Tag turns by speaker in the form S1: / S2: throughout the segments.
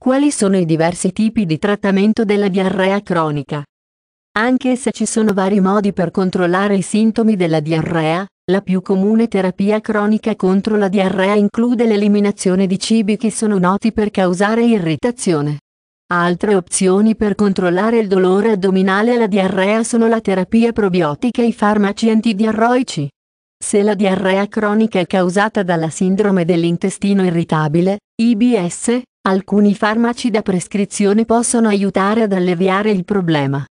S1: Quali sono i diversi tipi di trattamento della diarrea cronica? Anche se ci sono vari modi per controllare i sintomi della diarrea, la più comune terapia cronica contro la diarrea include l'eliminazione di cibi che sono noti per causare irritazione. Altre opzioni per controllare il dolore addominale alla diarrea sono la terapia probiotica e i farmaci antidiarroici. Se la diarrea cronica è causata dalla sindrome dell'intestino irritabile, IBS, Alcuni farmaci da prescrizione possono aiutare ad alleviare il problema.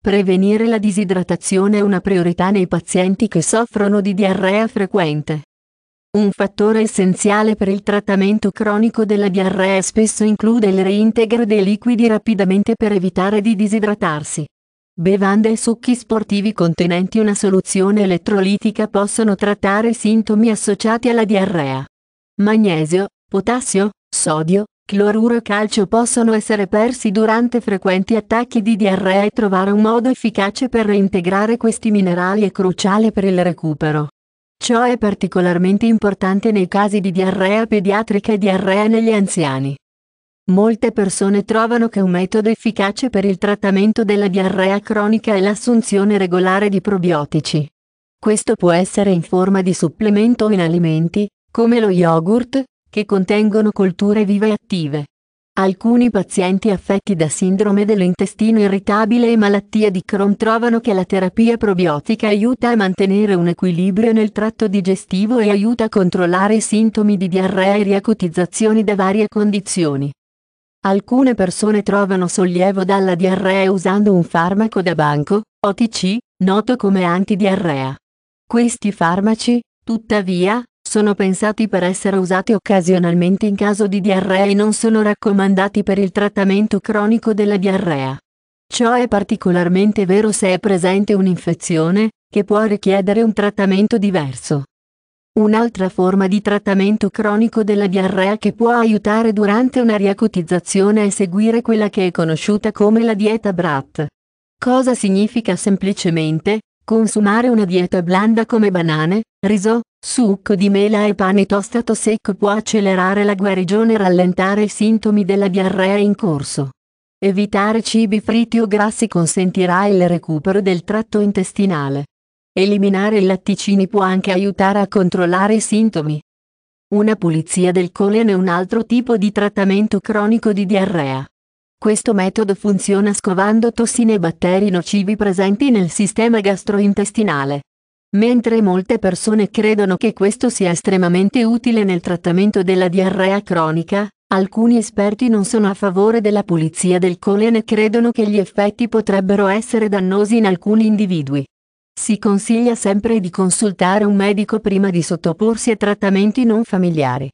S1: Prevenire la disidratazione è una priorità nei pazienti che soffrono di diarrea frequente. Un fattore essenziale per il trattamento cronico della diarrea spesso include il reintegro dei liquidi rapidamente per evitare di disidratarsi. Bevande e succhi sportivi contenenti una soluzione elettrolitica possono trattare sintomi associati alla diarrea. Magnesio, potassio, sodio, cloruro e calcio possono essere persi durante frequenti attacchi di diarrea e trovare un modo efficace per reintegrare questi minerali è cruciale per il recupero. Ciò è particolarmente importante nei casi di diarrea pediatrica e diarrea negli anziani. Molte persone trovano che un metodo efficace per il trattamento della diarrea cronica è l'assunzione regolare di probiotici. Questo può essere in forma di supplemento o in alimenti, come lo yogurt, che contengono colture vive e attive. Alcuni pazienti affetti da sindrome dell'intestino irritabile e malattia di Crohn trovano che la terapia probiotica aiuta a mantenere un equilibrio nel tratto digestivo e aiuta a controllare i sintomi di diarrea e riacutizzazioni da varie condizioni. Alcune persone trovano sollievo dalla diarrea usando un farmaco da banco, OTC, noto come antidiarrea. Questi farmaci, tuttavia, sono pensati per essere usati occasionalmente in caso di diarrea e non sono raccomandati per il trattamento cronico della diarrea. Ciò è particolarmente vero se è presente un'infezione, che può richiedere un trattamento diverso. Un'altra forma di trattamento cronico della diarrea che può aiutare durante una riacutizzazione è seguire quella che è conosciuta come la dieta BRAT. Cosa significa semplicemente? Consumare una dieta blanda come banane, riso, Succo di mela e pane tostato secco può accelerare la guarigione e rallentare i sintomi della diarrea in corso. Evitare cibi fritti o grassi consentirà il recupero del tratto intestinale. Eliminare i latticini può anche aiutare a controllare i sintomi. Una pulizia del colon è un altro tipo di trattamento cronico di diarrea. Questo metodo funziona scovando tossine e batteri nocivi presenti nel sistema gastrointestinale. Mentre molte persone credono che questo sia estremamente utile nel trattamento della diarrea cronica, alcuni esperti non sono a favore della pulizia del colon e credono che gli effetti potrebbero essere dannosi in alcuni individui. Si consiglia sempre di consultare un medico prima di sottoporsi a trattamenti non familiari.